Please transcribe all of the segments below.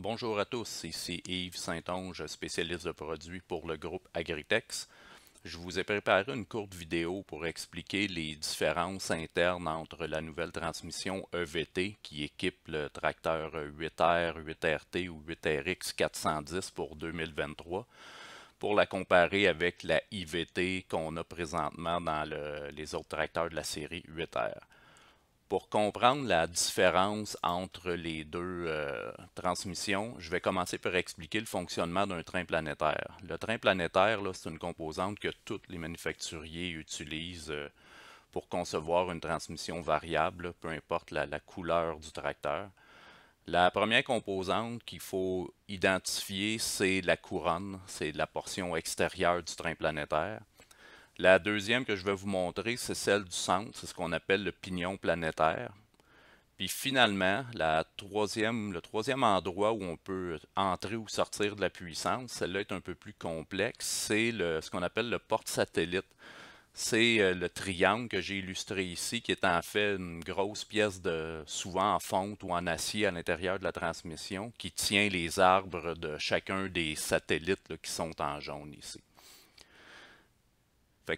Bonjour à tous, ici Yves Saint-Onge, spécialiste de produits pour le groupe Agritex. Je vous ai préparé une courte vidéo pour expliquer les différences internes entre la nouvelle transmission EVT qui équipe le tracteur 8R, 8RT ou 8RX 410 pour 2023 pour la comparer avec la IVT qu'on a présentement dans les autres tracteurs de la série 8R. Pour comprendre la différence entre les deux euh, transmissions, je vais commencer par expliquer le fonctionnement d'un train planétaire. Le train planétaire, c'est une composante que tous les manufacturiers utilisent euh, pour concevoir une transmission variable, peu importe la couleur du tracteur. La première composante qu'il faut identifier, c'est la couronne, c'est la portion extérieure du train planétaire. La deuxième que je vais vous montrer, c'est celle du centre, c'est ce qu'on appelle le pignon planétaire. Puis finalement, la troisième, le troisième endroit où on peut entrer ou sortir de la puissance, celle-là est un peu plus complexe, c'est ce qu'on appelle le porte-satellite. C'est euh, le triangle que j'ai illustré ici, qui est en fait une grosse pièce de souvent en fonte ou en acier à l'intérieur de la transmission, qui tient les arbres de chacun des satellites qui sont en jaune ici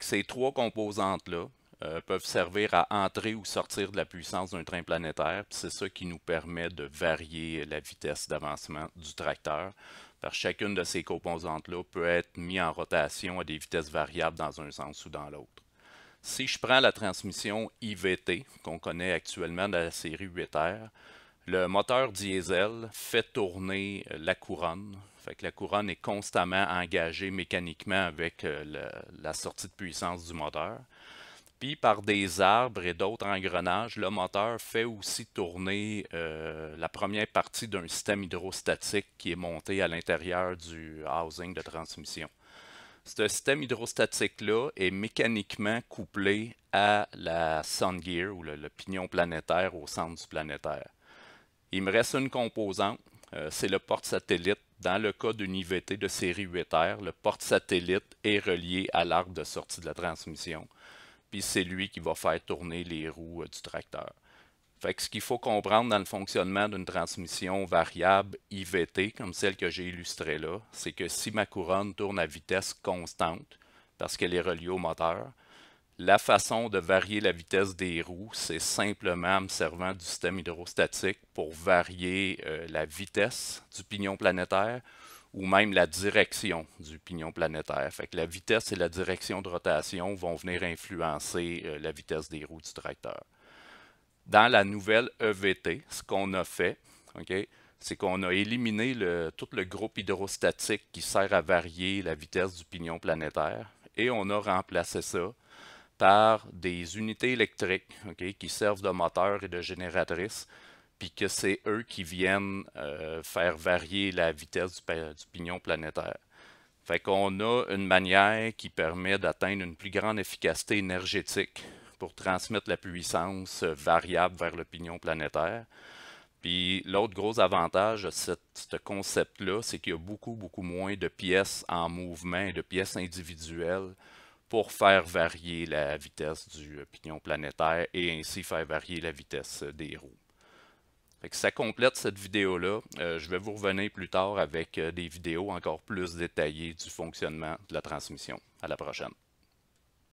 ces trois composantes-là euh, peuvent servir à entrer ou sortir de la puissance d'un train planétaire. C'est ça qui nous permet de varier la vitesse d'avancement du tracteur. chacune de ces composantes-là peut être mise en rotation à des vitesses variables dans un sens ou dans l'autre. Si je prends la transmission IVT, qu'on connaît actuellement dans la série 8R, le moteur diesel fait tourner la couronne la couronne est constamment engagée mécaniquement avec euh, la sortie de puissance du moteur. Puis par des arbres et d'autres engrenages, le moteur fait aussi tourner euh, la première partie d'un système hydrostatique qui est monté à l'intérieur du housing de transmission. Ce système hydrostatique-là est mécaniquement couplé à la sun gear ou le pignon planétaire au centre du planétaire. Il me reste une composante, euh, c'est le porte-satellite. Dans le cas d'une IVT de série 8 le porte-satellite est relié à l'arbre de sortie de la transmission, puis c'est lui qui va faire tourner les roues euh, du tracteur. ce qu'il faut comprendre dans le fonctionnement d'une transmission variable IVT, comme celle que j'ai illustrée là, c'est que si ma couronne tourne à vitesse constante, parce qu'elle est reliée au moteur, la façon de varier la vitesse des roues, c'est simplement en me servant du système hydrostatique pour varier euh, la vitesse du pignon planétaire ou même la direction du pignon planétaire. Fait la vitesse et la direction de rotation vont venir influencer euh, la vitesse des roues du tracteur. Dans la nouvelle EVT, ce qu'on a fait, c'est qu'on a éliminé tout le groupe hydrostatique qui sert à varier la vitesse du pignon planétaire et on a remplacé ça par des unités électriques qui servent de moteur et de génératrices, puis que c'est eux qui viennent euh, faire varier la vitesse du, pignon planétaire. Fait qu'on a une manière qui permet d'atteindre une plus grande efficacité énergétique pour transmettre la puissance euh, variable vers le pignon planétaire. Puis l'autre gros avantage de ce concept-là, c'est qu'il y a beaucoup, beaucoup moins de pièces en mouvement de pièces individuelles pour faire varier la vitesse du euh, pignon planétaire et ainsi faire varier la vitesse euh, des roues. ça complète cette vidéo-là. Euh, je vais vous revenir plus tard avec des vidéos encore plus détaillées du fonctionnement de la transmission. À la prochaine.